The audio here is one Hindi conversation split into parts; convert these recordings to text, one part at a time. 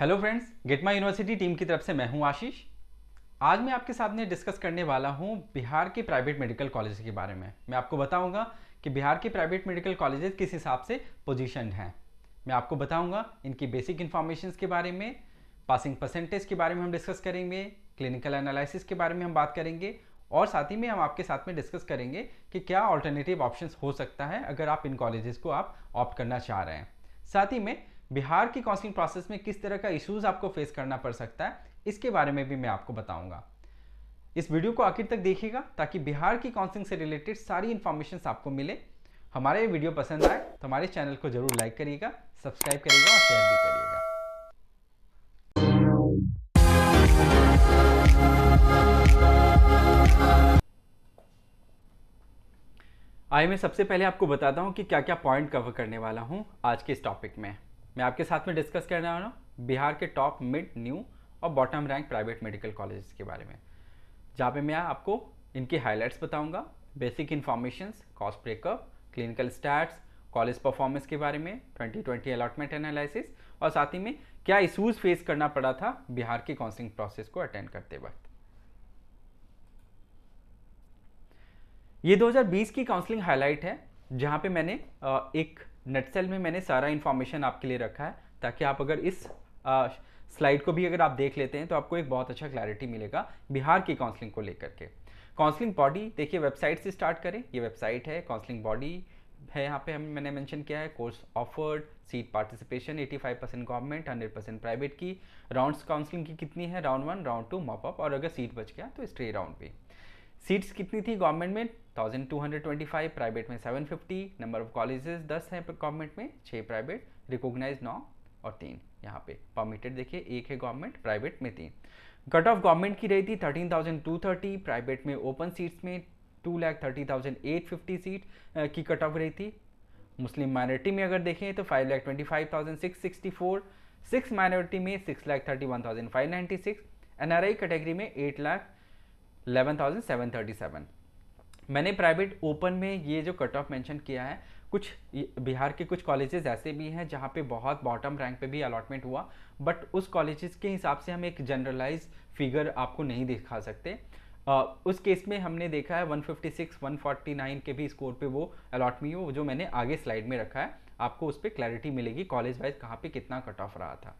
Hello friends get my university team की तरफ से मैं हूं आशीष आज मैं आपके साथ में डिस्कस करने वाला हूं बिहार के प्राइवेट मेडिकल कॉलेज के बारे में मैं आपको बताऊंगा कि बिहार के प्राइवेट मेडिकल कॉलेजेस किस हिसाब से पोजीशन हैं मैं आपको बताऊंगा इनकी बेसिक इन्फॉर्मेशन के बारे में पासिंग परसेंटेज के बारे में हम डिस्कस करेंगे क्लिनिकल एनालिसिस के बारे में हम बात करेंगे और साथ ही में हम आपके साथ में डिस्कस करेंगे कि क्या ऑल्टरनेटिव ऑप्शंस हो सकता है अगर आप इन कॉलेजेस को आप ऑप्ट करना चाह रहे हैं साथ ही में बिहार की काउंसलिंग प्रोसेस में किस तरह का इश्यूज आपको फेस करना पड़ सकता है इसके बारे में भी मैं आपको बताऊंगा इस वीडियो को आखिर तक देखिएगा ताकि बिहार की काउंसलिंग से रिलेटेड सारी इन्फॉर्मेशन आपको मिले हमारे ये वीडियो पसंद आए तो हमारे चैनल को जरूर लाइक करिएगा सब्सक्राइब करिएगा और शेयर भी करिएगा आइए मैं सबसे पहले आपको बताता हूँ कि क्या क्या पॉइंट कवर करने वाला हूँ आज के इस टॉपिक में मैं आपके साथ में डिस्कस करने वाला हूँ बिहार के टॉप मिड न्यू और bottom rank private medical college के बारे में जहाँ पे मैं आपको इनके हाईलाइट्स बताऊँगा basic information cost breakup clinical stats college performance के बारे में 2020 अलॉटमेंट एनालिसिस और साथ ही में क्या इशूज़ फेस करना पड़ा था बिहार के काउंसलिंग प्रोसेस को अटेंड करते वक्त ये 2020 की काउंसलिंग हाईलाइट है जहाँ पे मैंने एक नेटसेल में मैंने सारा इन्फॉर्मेशन आपके लिए रखा है ताकि आप अगर इस स्लाइड को भी अगर आप देख लेते हैं तो आपको एक बहुत अच्छा क्लैरिटी मिलेगा बिहार की काउंसलिंग को लेकर के काउंसलिंग बॉडी देखिए वेबसाइट से स्टार्ट करें ये वेबसाइट है काउंसलिंग बॉडी है यहाँ पे हम मैंने मेंशन किया है course offered seat participation 85 percent government 100 percent private की राउंड्स काउंसलिंग की कितनी है round one round two mop up और अगर सीट बच गया तो स्ट्रे राउंड भी सीट्स कितनी थी गवर्नमेंट में 1225 प्राइवेट में 750 नंबर ऑफ कॉलेजेस 10 हैं गवर्नमेंट में 6 प्राइवेट रिकॉग्नाइज 9 और 3 यहाँ पे परमिटेड देखिए एक है गवर्नमेंट प्राइवेट में तीन कट ऑफ गवर्नमेंट की रही थी 13,230 प्राइवेट में ओपन सीट्स में two lakh thirty thousand eight fifty seat की कट ऑफ रही थी मुस्लिम माइनॉरिटी में अगर देखें तो five lakh twenty five thousand six sixty four six minority में six lakh thirty one thousand five ninety six N R I category में eight lakh 11,737 thousand seven thirty seven मैंने प्राइवेट ओपन में ये जो कट ऑफ मेंशन किया है कुछ बिहार के कुछ कॉलेजेस ऐसे भी हैं जहाँ पे बहुत बॉटम रैंक पे भी अलॉटमेंट हुआ बट उस कॉलेजेस के हिसाब से हम एक जनरलाइज फिगर आपको नहीं दिखा सकते आ, उस केस में हमने देखा है 156, 149 के भी स्कोर पे वो अलॉटमी हो जो मैंने आगे स्लाइड में रखा है आपको उस पर क्लैरिटी मिलेगी कॉलेज वाइज कहाँ पे कितना कट ऑफ रहा था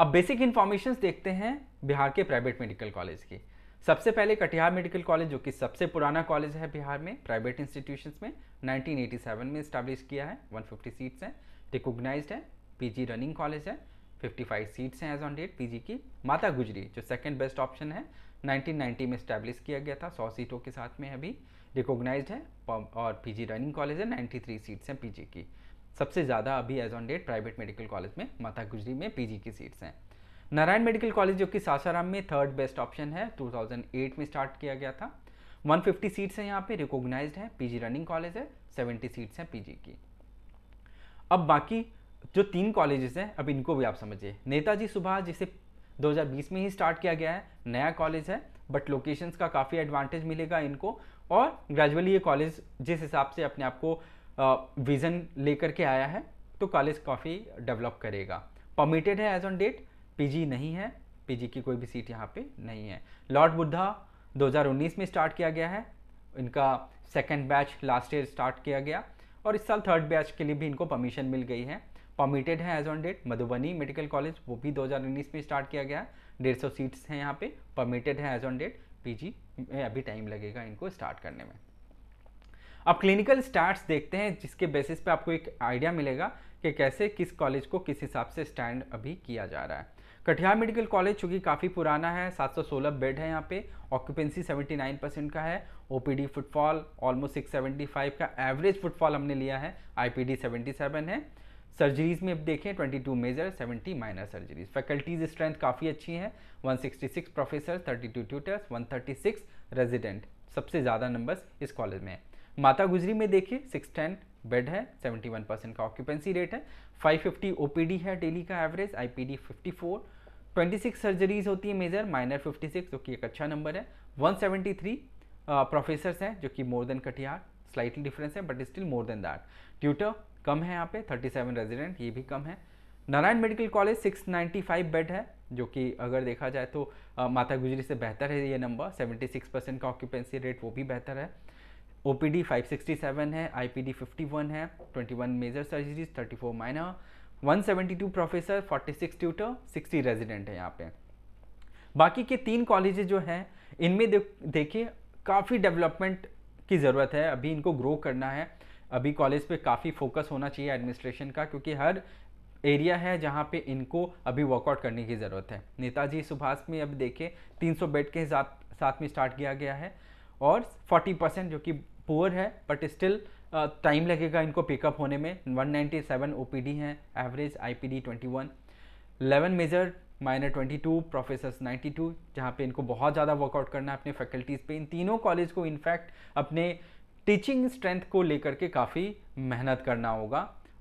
अब बेसिक इन्फॉर्मेशन देखते हैं बिहार के प्राइवेट मेडिकल कॉलेज की सबसे पहले कटिहार मेडिकल कॉलेज जो कि सबसे पुराना कॉलेज है बिहार में प्राइवेट इंस्टीट्यूशंस में 1987 में स्टैब्लिश किया है 150 सीट्स हैं रिकोगनाइज है पीजी रनिंग कॉलेज है 55 सीट्स हैं एज ऑन डेट पीजी की माता गुजरी जो सेकंड बेस्ट ऑप्शन है 1990 में स्टैब्लिश किया गया था 100 सीटों के साथ में अभी रिकोगनाइज है और पी रनिंग कॉलेज है नाइन्टी सीट्स हैं पी की सबसे ज़्यादा अभी as on date private medical college में माता गुजरी में पी की सीट्स हैं नारायण मेडिकल कॉलेज जो कि सासाराम में थर्ड बेस्ट ऑप्शन है 2008 में स्टार्ट किया गया था 150 सीट्स हैं यहाँ पे रिकोगनाइज है पीजी रनिंग कॉलेज है 70 सीट्स हैं पीजी की अब बाकी जो तीन कॉलेजेस हैं अब इनको भी आप समझिए नेताजी सुभाष जिसे 2020 में ही स्टार्ट किया गया है नया कॉलेज है बट लोकेशंस का काफ़ी एडवांटेज मिलेगा इनको और ग्रेजुअली ये कॉलेज जिस हिसाब से अपने आप को विज़न लेकर के आया है तो कॉलेज काफ़ी डेवलप करेगा परमिटेड है एज ऑन डेट पीजी नहीं है पीजी की कोई भी सीट यहाँ पे नहीं है लॉर्ड बुद्धा 2019 में स्टार्ट किया गया है इनका second batch last year start किया गया और इस साल थर्ड बैच के लिए भी इनको परमिशन मिल गई है परमिटेड है as on date Madhubani medical college वो भी 2019 में स्टार्ट किया गया है डेढ़ सौ सीट्स हैं यहाँ पे परमिटेड है एज ऑन डेट पीजी में अभी टाइम लगेगा इनको स्टार्ट करने में अब क्लिनिकल स्टार्ट देखते हैं जिसके बेसिस पे आपको एक आइडिया मिलेगा कि कैसे किस कॉलेज को किस हिसाब से स्टैंड अभी किया जा रहा है कटिहार मेडिकल कॉलेज चूँकि काफ़ी पुराना है 716 बेड है यहाँ पे ऑक्यूपेंसी 79 परसेंट का है ओपीडी फुटफॉल ऑलमोस्ट 675 का एवरेज फुटफॉल हमने लिया है आईपीडी 77 है सर्जरीज में अब देखें 22 major 70 minor surgeries faculties strength काफ़ी अच्छी है 166 प्रोफेसर 32 ट्यूटर्स 136 रेजिडेंट सबसे ज़्यादा नंबर्स इस कॉलेज में है माता गुजरी में देखिए 610 बेड है 71 परसेंट का ऑक्यूपेंसी रेट है 550 ओपीडी है डेली का एवरेज आईपीडी 54 26 सर्जरीज होती है मेजर माइनर 56 जो कि एक अच्छा नंबर है 173 प्रोफेसर्स प्रोफेसर हैं जो कि more than Katihar slightly difference है but still more than that tutor कम है यहाँ पे 37 रेजिडेंट ये भी कम है नारायण मेडिकल कॉलेज 695 बेड है जो कि अगर देखा जाए तो आ, माता गुजरी से बेहतर है ये नंबर 76 परसेंट का ऑक्यूपेंसी रेट वो भी बेहतर है O P D five sixty seven है I P D fifty one है twenty one major surgeries thirty four minor one seventy two professor forty six tutor sixty resident है यहाँ पे बाकी के तीन कॉलेज जो हैं इनमें देखिए काफ़ी डेवलपमेंट की ज़रूरत है अभी इनको ग्रो करना है अभी कॉलेज पे काफ़ी फोकस होना चाहिए एडमिनिस्ट्रेशन का क्योंकि हर एरिया है जहाँ पे इनको अभी वर्कआउट करने की ज़रूरत है नेताजी सुभाष में अब देखें 300 बेड के साथ साथ में स्टार्ट किया गया है और 40 परसेंट जो कि पुअर है बट स्टिल टाइम लगेगा इनको पिकअप होने में 197 ओपीडी हैं average IPD 21 11 major minor 22 professors 92 जहाँ पे इनको बहुत ज़्यादा वर्कआउट करना है अपने फैकल्टीज़ पे इन तीनों कॉलेज को इनफैक्ट अपने टीचिंग स्ट्रेंथ को लेकर के काफ़ी मेहनत करना होगा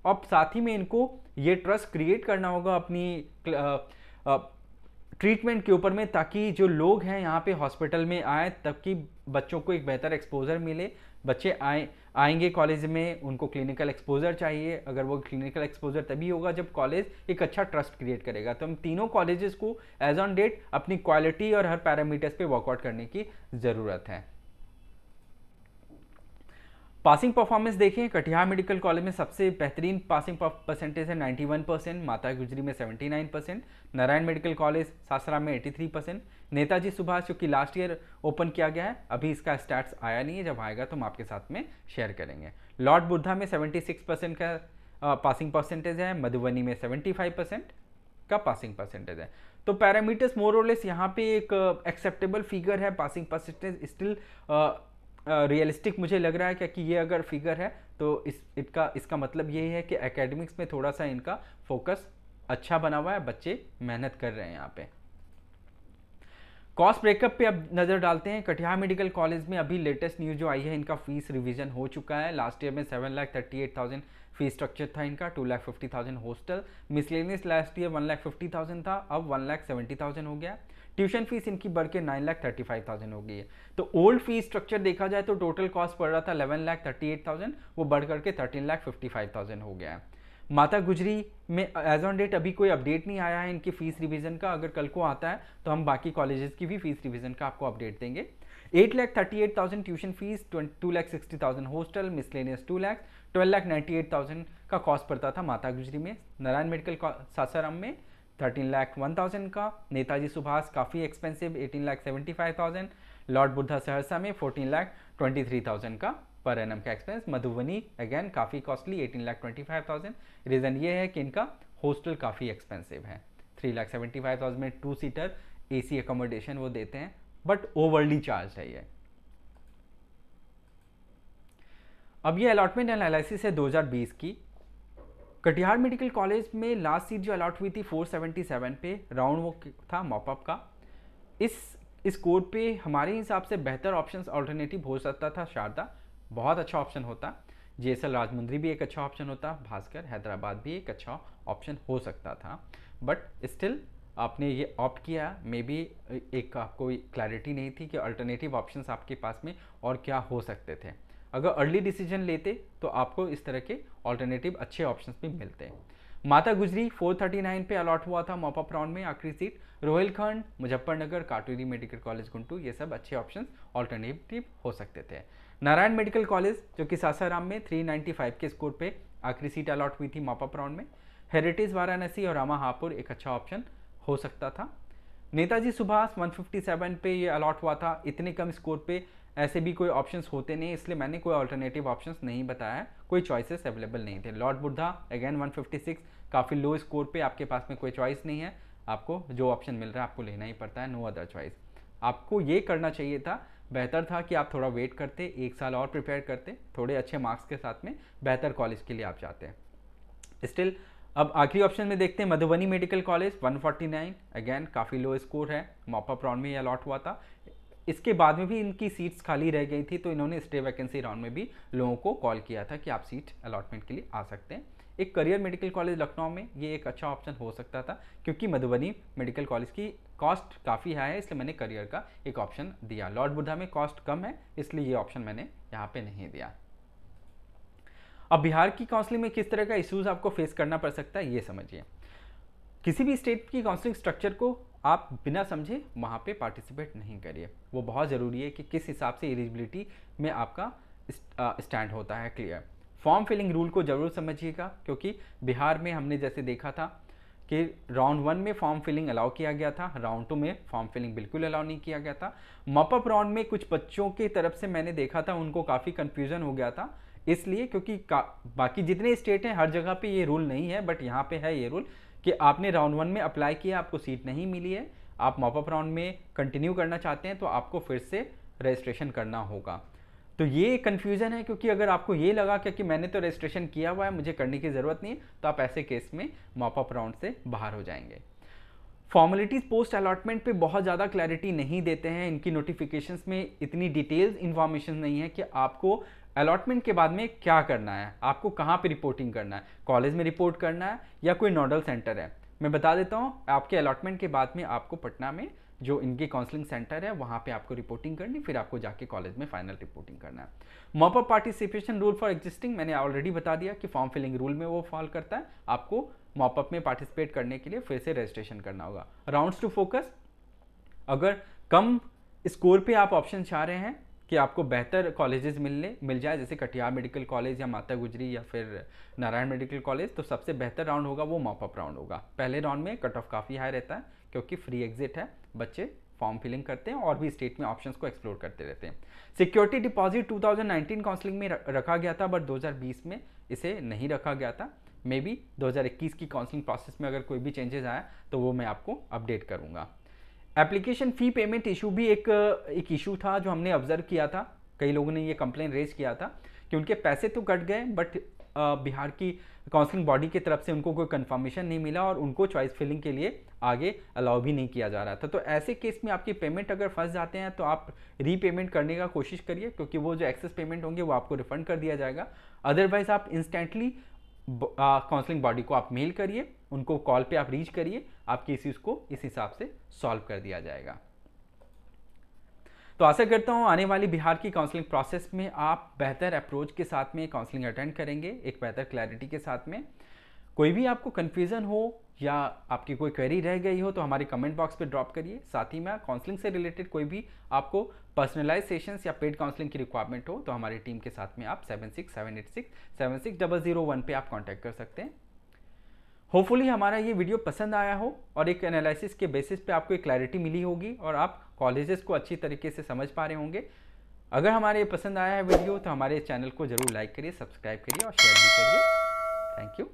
और साथ ही में इनको ये ट्रस्ट क्रिएट करना होगा अपनी ट्रीटमेंट uh, uh, के ऊपर में ताकि जो लोग हैं यहाँ पे हॉस्पिटल में आए तब कि बच्चों को एक बेहतर एक्सपोजर मिले बच्चे आए आएंगे कॉलेज में उनको क्लिनिकल एक्सपोजर चाहिए अगर वो क्लिनिकल एक्सपोजर तभी होगा जब कॉलेज एक अच्छा ट्रस्ट क्रिएट करेगा तो हम तीनों कॉलेजेस को एज ऑन डेट अपनी क्वालिटी और हर पैरामीटर्स पे वर्कआउट करने की ज़रूरत है पासिंग परफॉर्मेंस देखें कटिहार मेडिकल कॉलेज में सबसे बेहतरीन पासिंग परसेंटेज है 91 परसेंट माता गुजरी में 79 परसेंट नारायण मेडिकल कॉलेज सासरा में 83 परसेंट नेताजी सुभाष जो कि लास्ट ईयर ओपन किया गया है अभी इसका स्टैट्स आया नहीं है जब आएगा तो हम आपके साथ में शेयर करेंगे लॉर्ड बुद्धा में सेवेंटी परसेंट का पासिंग परसेंटेज है मधुबनी में सेवेंटी परसेंट का पासिंग परसेंटेज है तो पैरामीटर्स मोरोलेस यहाँ पे एक एक्सेप्टेबल फिगर है पासिंग परसेंटेज स्टिल रियलिस्टिक मुझे लग रहा है क्या कि ये अगर फिगर है तो इस इसका इसका मतलब यही है कि एकेडमिक्स में थोड़ा सा इनका फोकस अच्छा बना हुआ है बच्चे मेहनत कर रहे हैं यहाँ पे कॉस्ट ब्रेकअप पे अब नज़र डालते हैं कटिहार मेडिकल कॉलेज में अभी लेटेस्ट न्यूज़ जो आई है इनका फीस रिवीजन हो चुका है लास्ट ईयर में seven lakh thirty eight thousand fee structure था इनका two lakh fifty thousand hostel miscellaneous last year one lakh fifty thousand था अब वन लाख सेवेंटी थाउजेंड हो गया ट्यूशन फीस इनकी बढ़ के nine lakh thirty five thousand हो गई है तो ओल्ड फीस स्ट्रक्चर देखा जाए तो टोटल कॉस्ट पड़ रहा था eleven lakh thirty eight thousand वो बढ़ करके thirteen lakh fifty five thousand हो गया है माता गुजरी में एज ऑन डेट अभी कोई अपडेट नहीं आया है इनकी फीस रिवीजन का अगर कल को आता है तो हम बाकी कॉलेजेस की भी फीस रिवीजन का आपको अपडेट देंगे eight lakh thirty eight thousand tuition fees two lakh sixty thousand hostel miscellaneous two lakh twelve lakh ninety eight thousand का कॉस्ट पड़ता था माता गुजरी में नारायण मेडिकल सासाराम में थर्टीन लाख वन थाउजेंड का नेताजी सुभाष काफ़ी expensive eighteen lakh seventy five thousand Lord Buddha Saharsa में fourteen lakh twenty three thousand का पर एन का एक्सपेंस मधुबनी अगेन काफ़ी costly eighteen lakh twenty five thousand reason ये है कि इनका हॉस्टल काफ़ी एक्सपेंसिव है three lakh seventy five thousand में two seater A C accommodation वो देते हैं बट ओवरली चार्ज है ये अब ये अलॉटमेंट एनालिसिस है 2020 की कटिहार मेडिकल कॉलेज में लास्ट सीट जो अलाट हुई थी 477 पे राउंड वो था मॉपअप का इस स्कोर पे हमारे हिसाब से बेहतर ऑप्शंस ऑल्टरनेटिव हो सकता था शारदा बहुत अच्छा ऑप्शन होता जे एस राजमुंद्री भी एक अच्छा ऑप्शन होता भास्कर हैदराबाद भी एक अच्छा ऑप्शन हो सकता था बट स्टिल आपने ये ऑप्ट किया मे बी एक आपको क्लैरिटी नहीं थी कि अल्टरनेटिव ऑप्शंस आपके पास में और क्या हो सकते थे अगर अर्ली डिसीजन लेते तो आपको इस तरह के ऑल्टरनेटिव अच्छे ऑप्शन भी मिलते हैं माता गुजरी 439 पे अलॉट हुआ था मॉपअप राउंड में आखिरी seat Rohilkhand Muzaffarnagar Katuri medical college Guntur ये सब अच्छे ऑप्शन ऑल्टरनेटिव हो सकते थे नारायण मेडिकल कॉलेज जो कि सासाराम में 395 के स्कोर पे आखिरी सीट अलॉट हुई थी मॉपअप राउंड में हेरिटेज वाराणसी और रामा हापुर एक अच्छा ऑप्शन हो सकता था नेताजी सुभाष 157 पे ये अलॉट हुआ था इतने कम स्कोर पे ऐसे भी कोई ऑप्शंस होते नहीं इसलिए मैंने कोई अल्टरनेटिव ऑप्शंस नहीं बताया कोई चॉइसेस अवेलेबल नहीं थे लॉर्ड बुद्धा अगेन 156 काफ़ी लो स्कोर पे आपके पास में कोई चॉइस नहीं है आपको जो ऑप्शन मिल रहा है आपको लेना ही पड़ता है नो अदर चॉइस आपको ये करना चाहिए था बेहतर था कि आप थोड़ा वेट करते एक साल और प्रिपेयर करते थोड़े अच्छे मार्क्स के साथ में बेहतर कॉलेज के लिए आप जाते हैं स्टिल अब आखिरी ऑप्शन में देखते हैं मधुबनी मेडिकल कॉलेज 149 अगेन काफ़ी लो स्कोर है मॉपअप राउंड में अलॉट हुआ था इसके बाद में भी इनकी सीट्स खाली रह गई थी तो इन्होंने स्टे वैकेंसी राउंड में भी लोगों को कॉल किया था कि आप सीट अलॉटमेंट के लिए आ सकते हैं एक करियर मेडिकल कॉलेज लखनऊ में ये एक अच्छा ऑप्शन हो सकता था क्योंकि मधुबनी मेडिकल कॉलेज की कॉस्ट काफ़ी हाई है इसलिए मैंने करियर का एक ऑप्शन दिया लॉर्ड बुद्धा में कॉस्ट कम है इसलिए ये ऑप्शन मैंने यहाँ पे नहीं दिया अब बिहार की काउंसलिंग में किस तरह का इश्यूज आपको फेस करना पड़ सकता है ये समझिए किसी भी स्टेट की काउंसलिंग स्ट्रक्चर को आप बिना समझे वहाँ पे पार्टिसिपेट नहीं करिए वो बहुत ज़रूरी है कि किस हिसाब से एलिजिबिलिटी में आपका स्टैंड होता है क्लियर फॉर्म फिलिंग रूल को ज़रूर समझिएगा क्योंकि बिहार में हमने जैसे देखा था कि राउंड वन में फॉर्म फिलिंग अलाउ किया गया था राउंड टू में फॉर्म फिलिंग बिल्कुल अलाउ नहीं किया गया था मपअप राउंड में कुछ बच्चों की तरफ से मैंने देखा था उनको काफ़ी कन्फ्यूज़न हो गया था इसलिए क्योंकि बाकी जितने स्टेट हैं हर जगह पे ये रूल नहीं है बट यहाँ पे है ये रूल कि आपने राउंड वन में अप्लाई किया आपको सीट नहीं मिली है आप मॉपअप राउंड में कंटिन्यू करना चाहते हैं तो आपको फिर से रजिस्ट्रेशन करना होगा तो ये कन्फ्यूज़न है क्योंकि अगर आपको ये लगा कि, कि मैंने तो रजिस्ट्रेशन किया हुआ है मुझे करने की ज़रूरत नहीं तो आप ऐसे केस में मॉपअप राउंड से बाहर हो जाएंगे फॉर्मेलिटीज़ पोस्ट अलॉटमेंट पे बहुत ज़्यादा क्लैरिटी नहीं देते हैं इनकी नोटिफिकेशंस में इतनी डिटेल्स इन्फॉर्मेशन नहीं है कि आपको अलॉटमेंट के बाद में क्या करना है आपको कहाँ पे रिपोर्टिंग करना है कॉलेज में रिपोर्ट करना है या कोई नोडल सेंटर है मैं बता देता हूँ आपके अलॉटमेंट के बाद में आपको पटना में जो इनके काउंसलिंग सेंटर है वहाँ पे आपको रिपोर्टिंग करनी फिर आपको जाके कॉलेज में फाइनल रिपोर्टिंग करना है mop up participation rule for existing मैंने ऑलरेडी बता दिया कि फॉर्म फिलिंग रूल में वो फॉल करता है आपको मॉपअप में पार्टिसिपेट करने के लिए फिर से रजिस्ट्रेशन करना होगा राउंड्स टू फोकस अगर कम स्कोर पे आप ऑप्शन चाह रहे हैं कि आपको बेहतर कॉलेजेस मिलने मिल जाए जैसे कटिहार मेडिकल कॉलेज या माता गुजरी या फिर नारायण मेडिकल कॉलेज तो सबसे बेहतर राउंड होगा वो मॉपअप राउंड होगा पहले राउंड में कट ऑफ काफ़ी हाई रहता है क्योंकि फ्री एग्जिट है बच्चे फॉर्म फिलिंग करते हैं और भी स्टेट में ऑप्शंस को एक्सप्लोर करते रहते हैं सिक्योरिटी डिपॉजिट 2019 काउंसलिंग में रखा गया था बट 2020 में इसे नहीं रखा गया था मे बी 2021 की काउंसलिंग प्रोसेस में अगर कोई भी चेंजेस आया तो वो मैं आपको अपडेट करूँगा एप्लीकेशन फ़ी पेमेंट इशू भी एक एक इशू था जो हमने ऑब्जर्व किया था कई लोगों ने ये कंप्लेन रेज किया था कि उनके पैसे तो कट गए बट बिहार की काउंसलिंग बॉडी की तरफ से उनको कोई कंफर्मेशन नहीं मिला और उनको चॉइस फिलिंग के लिए आगे अलाउ भी नहीं किया जा रहा था तो ऐसे केस में आपकी पेमेंट अगर फंस जाते हैं तो आप रीपेमेंट करने का कोशिश करिए क्योंकि वो जो एक्सेस पेमेंट होंगे वो आपको रिफंड कर दिया जाएगा अदरवाइज आप इंस्टेंटली काउंसलिंग बॉडी को आप मेल करिए उनको कॉल पे आप रीच करिए आपके इश्यूज को इस हिसाब से सॉल्व कर दिया जाएगा तो आशा करता हूँ आने वाली बिहार की काउंसलिंग प्रोसेस में आप बेहतर अप्रोच के साथ में काउंसलिंग अटेंड करेंगे एक बेहतर क्लैरिटी के साथ में कोई भी आपको कन्फ्यूज़न हो या आपकी कोई क्वेरी रह गई हो तो हमारे कमेंट बॉक्स पे ड्रॉप करिए साथ ही में काउंसलिंग से रिलेटेड कोई भी आपको पर्सनलाइज सेशंस या पेड काउंसलिंग की रिक्वायरमेंट हो तो हमारी टीम के साथ में आप seven six seven eight six seven six double zero one पर आप कॉन्टैक्ट कर सकते हैं होपफुली हमारा ये वीडियो पसंद आया हो और एक एनालिसिस के बेसिस पे आपको एक क्लैरिटी मिली होगी और आप कॉलेजेस को अच्छी तरीके से समझ पा रहे होंगे अगर हमारे ये पसंद आया है वीडियो तो हमारे चैनल को जरूर लाइक करिए सब्सक्राइब करिए और शेयर भी करिए thank you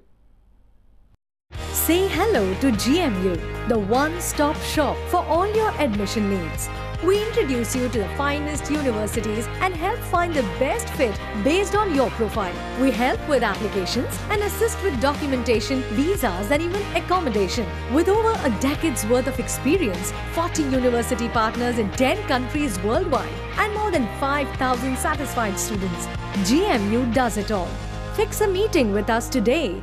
Say hello to GMU, the one stop shop for all your admission needs. We introduce you to the finest universities and help find the best fit based on your profile. We help with applications and assist with documentation, visas, and even accommodation. With over a decade's worth of experience, 40 university partners in 10 countries worldwide, and more than 5,000 satisfied students, GMU does it all. Fix a meeting with us today.